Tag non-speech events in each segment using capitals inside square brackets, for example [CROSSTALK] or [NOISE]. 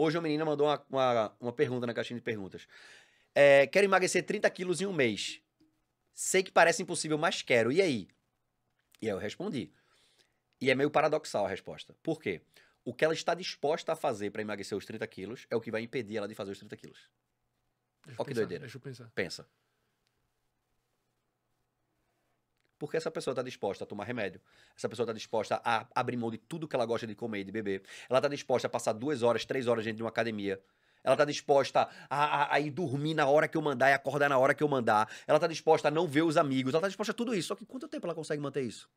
Hoje a menina mandou uma, uma, uma pergunta na caixinha de perguntas. É, quero emagrecer 30 quilos em um mês. Sei que parece impossível, mas quero. E aí? E aí eu respondi. E é meio paradoxal a resposta. Por quê? O que ela está disposta a fazer para emagrecer os 30 quilos é o que vai impedir ela de fazer os 30 quilos. Olha que pensar, doideira. Deixa eu pensar. Pensa. Porque essa pessoa está disposta a tomar remédio, essa pessoa está disposta a abrir mão de tudo que ela gosta de comer e de beber, ela está disposta a passar duas horas, três horas dentro de uma academia, ela está disposta a, a, a, ir dormir na hora que eu mandar e acordar na hora que eu mandar, ela está disposta a não ver os amigos, ela está disposta a tudo isso. Só que quanto tempo ela consegue manter isso?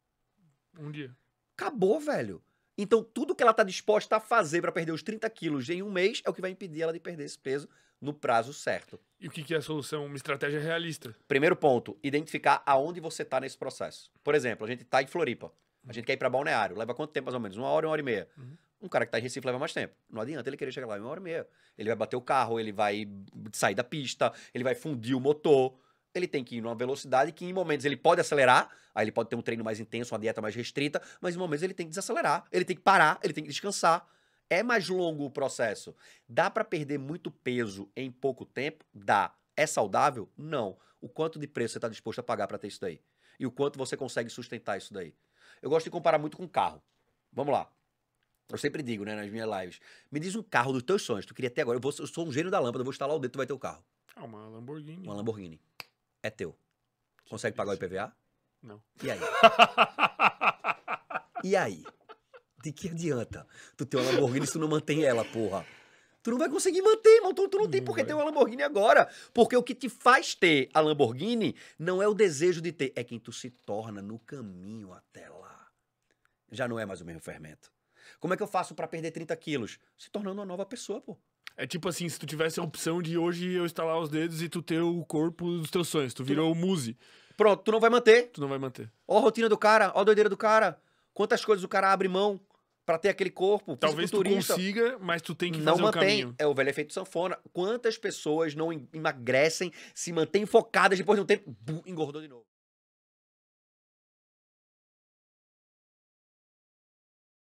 Um dia. Acabou, velho. Então, tudo que ela está disposta a fazer para perder os 30 quilos em um mês é o que vai impedir ela de perder esse peso no prazo certo. E o que é a solução? Uma estratégia realista. Primeiro ponto, identificar aonde você está nesse processo. Por exemplo, a gente está em Floripa. A gente quer ir para Balneário. Leva quanto tempo mais ou menos? Uma hora, uma hora e meia. Uhum. Um cara que está em Recife leva mais tempo. Não adianta ele querer chegar lá em uma hora e meia. Ele vai bater o carro, ele vai sair da pista, ele vai fundir o motor. Ele tem que ir numa velocidade que em momentos ele pode acelerar, aí ele pode ter um treino mais intenso, uma dieta mais restrita, mas em momentos ele tem que desacelerar, ele tem que parar, ele tem que descansar. É mais longo o processo. Dá para perder muito peso em pouco tempo? Dá. É saudável? Não. O quanto de preço você está disposto a pagar para ter isso daí? E o quanto você consegue sustentar isso daí? Eu gosto de comparar muito com carro. Vamos lá. Eu sempre digo, né, nas minhas lives. Me diz um carro dos teus sonhos. Tu queria até agora. Eu, vou, eu sou um gênio da lâmpada. Eu vou instalar o dedo, tu vai ter o carro. Ah, uma Lamborghini. Uma Lamborghini. É teu. Consegue pagar o IPVA? Não. E aí? [LAUGHS] e aí? de que adianta tu ter uma Lamborghini se tu não mantém ela, porra? Tu não vai conseguir manter, irmão. Tu, tu não tem por que ter uma Lamborghini agora. Porque o que te faz ter a Lamborghini não é o desejo de ter, é quem tu se torna no caminho até lá. Já não é mais o mesmo fermento. Como é que eu faço para perder 30 quilos? Se tornando uma nova pessoa, pô. É tipo assim, se tu tivesse a opção de hoje eu estalar os dedos e tu ter o corpo dos teus sonhos, tu virou tu... o Muse. Pronto, tu não vai manter. Tu não vai manter. Ó a rotina do cara, ó a doideira do cara. Quantas coisas o cara abre mão para ter aquele corpo. Talvez tu consiga, mas tu tem que não fazer mantém. o caminho. É o velho efeito sanfona. Quantas pessoas não emagrecem, se mantêm focadas, depois de um tempo, engordou de novo.